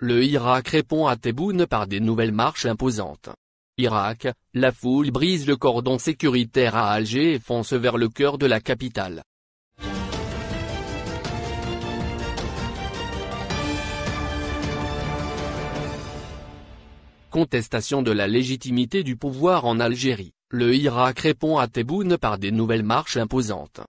Le Irak répond à Tebboune par des nouvelles marches imposantes. Irak, la foule brise le cordon sécuritaire à Alger et fonce vers le cœur de la capitale. Contestation de la légitimité du pouvoir en Algérie, le Irak répond à Tebboune par des nouvelles marches imposantes.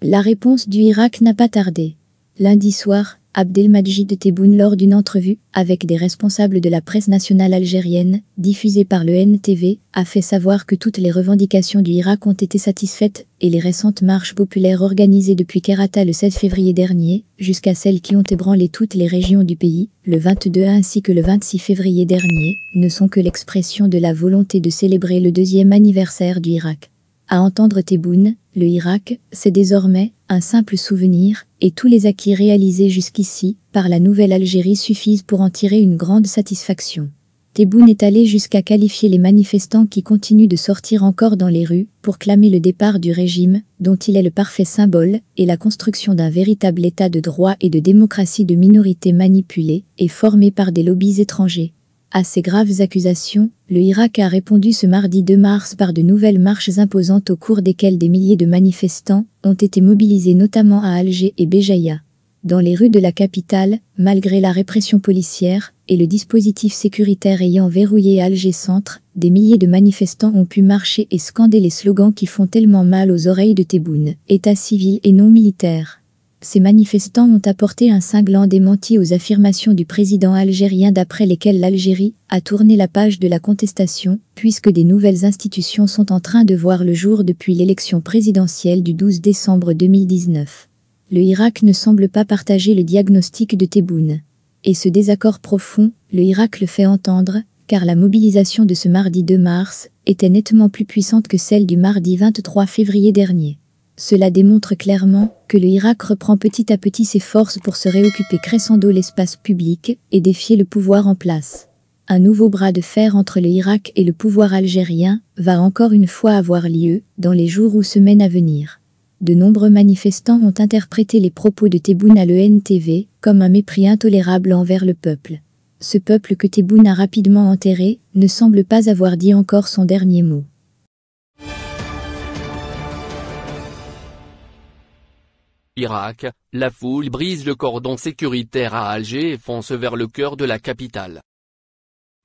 La réponse du Irak n'a pas tardé. Lundi soir, Abdelmajid Tebboune lors d'une entrevue avec des responsables de la presse nationale algérienne, diffusée par le NTV, a fait savoir que toutes les revendications du Irak ont été satisfaites et les récentes marches populaires organisées depuis Kerata le 16 février dernier, jusqu'à celles qui ont ébranlé toutes les régions du pays, le 22 ainsi que le 26 février dernier, ne sont que l'expression de la volonté de célébrer le deuxième anniversaire du Irak. À entendre Tebboune, le Irak, c'est désormais un simple souvenir, et tous les acquis réalisés jusqu'ici par la nouvelle Algérie suffisent pour en tirer une grande satisfaction. Tebboune est allé jusqu'à qualifier les manifestants qui continuent de sortir encore dans les rues pour clamer le départ du régime, dont il est le parfait symbole, et la construction d'un véritable état de droit et de démocratie de minorités manipulées et formées par des lobbies étrangers. À ces graves accusations, le Irak a répondu ce mardi 2 mars par de nouvelles marches imposantes au cours desquelles des milliers de manifestants ont été mobilisés notamment à Alger et Béjaïa. Dans les rues de la capitale, malgré la répression policière et le dispositif sécuritaire ayant verrouillé Alger Centre, des milliers de manifestants ont pu marcher et scander les slogans qui font tellement mal aux oreilles de Tebboune, État civil et non militaire ces manifestants ont apporté un cinglant démenti aux affirmations du président algérien d'après lesquelles l'Algérie a tourné la page de la contestation, puisque des nouvelles institutions sont en train de voir le jour depuis l'élection présidentielle du 12 décembre 2019. Le Irak ne semble pas partager le diagnostic de Tebboune. Et ce désaccord profond, le Irak le fait entendre, car la mobilisation de ce mardi 2 mars était nettement plus puissante que celle du mardi 23 février dernier. Cela démontre clairement que le Irak reprend petit à petit ses forces pour se réoccuper crescendo l'espace public et défier le pouvoir en place. Un nouveau bras de fer entre le Irak et le pouvoir algérien va encore une fois avoir lieu dans les jours ou semaines à venir. De nombreux manifestants ont interprété les propos de Tebboune à l'ENTV comme un mépris intolérable envers le peuple. Ce peuple que Tebboune a rapidement enterré ne semble pas avoir dit encore son dernier mot. Irak, la foule brise le cordon sécuritaire à Alger et fonce vers le cœur de la capitale.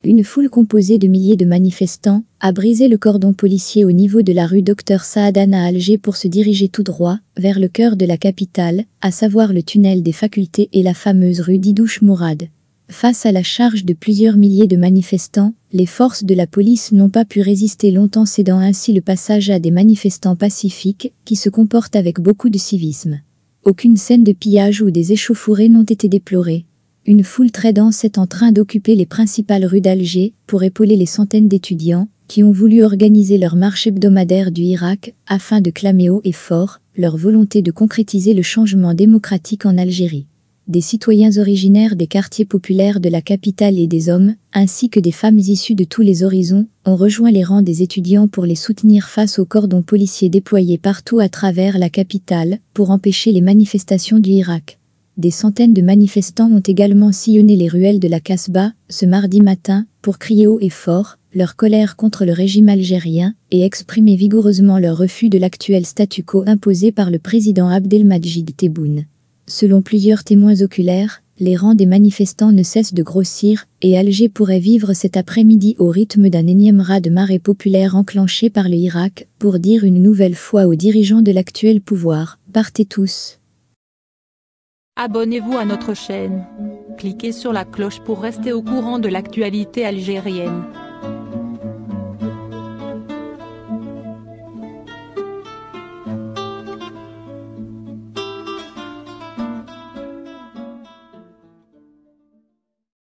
Une foule composée de milliers de manifestants a brisé le cordon policier au niveau de la rue Docteur Saadan à Alger pour se diriger tout droit vers le cœur de la capitale, à savoir le tunnel des facultés et la fameuse rue Didouche Mourad. Face à la charge de plusieurs milliers de manifestants, les forces de la police n'ont pas pu résister longtemps cédant ainsi le passage à des manifestants pacifiques qui se comportent avec beaucoup de civisme. Aucune scène de pillage ou des échauffourées n'ont été déplorées. Une foule très dense est en train d'occuper les principales rues d'Alger pour épauler les centaines d'étudiants qui ont voulu organiser leur marche hebdomadaire du Irak afin de clamer haut et fort leur volonté de concrétiser le changement démocratique en Algérie des citoyens originaires des quartiers populaires de la capitale et des hommes, ainsi que des femmes issues de tous les horizons, ont rejoint les rangs des étudiants pour les soutenir face aux cordons policiers déployés partout à travers la capitale pour empêcher les manifestations du Irak. Des centaines de manifestants ont également sillonné les ruelles de la Casbah ce mardi matin pour crier haut et fort leur colère contre le régime algérien et exprimer vigoureusement leur refus de l'actuel statu quo imposé par le président Abdelmajid Tebboune. Selon plusieurs témoins oculaires, les rangs des manifestants ne cessent de grossir, et Alger pourrait vivre cet après-midi au rythme d'un énième ras de marée populaire enclenché par le Irak, pour dire une nouvelle fois aux dirigeants de l'actuel pouvoir, partez tous. Abonnez-vous à notre chaîne. Cliquez sur la cloche pour rester au courant de l'actualité algérienne.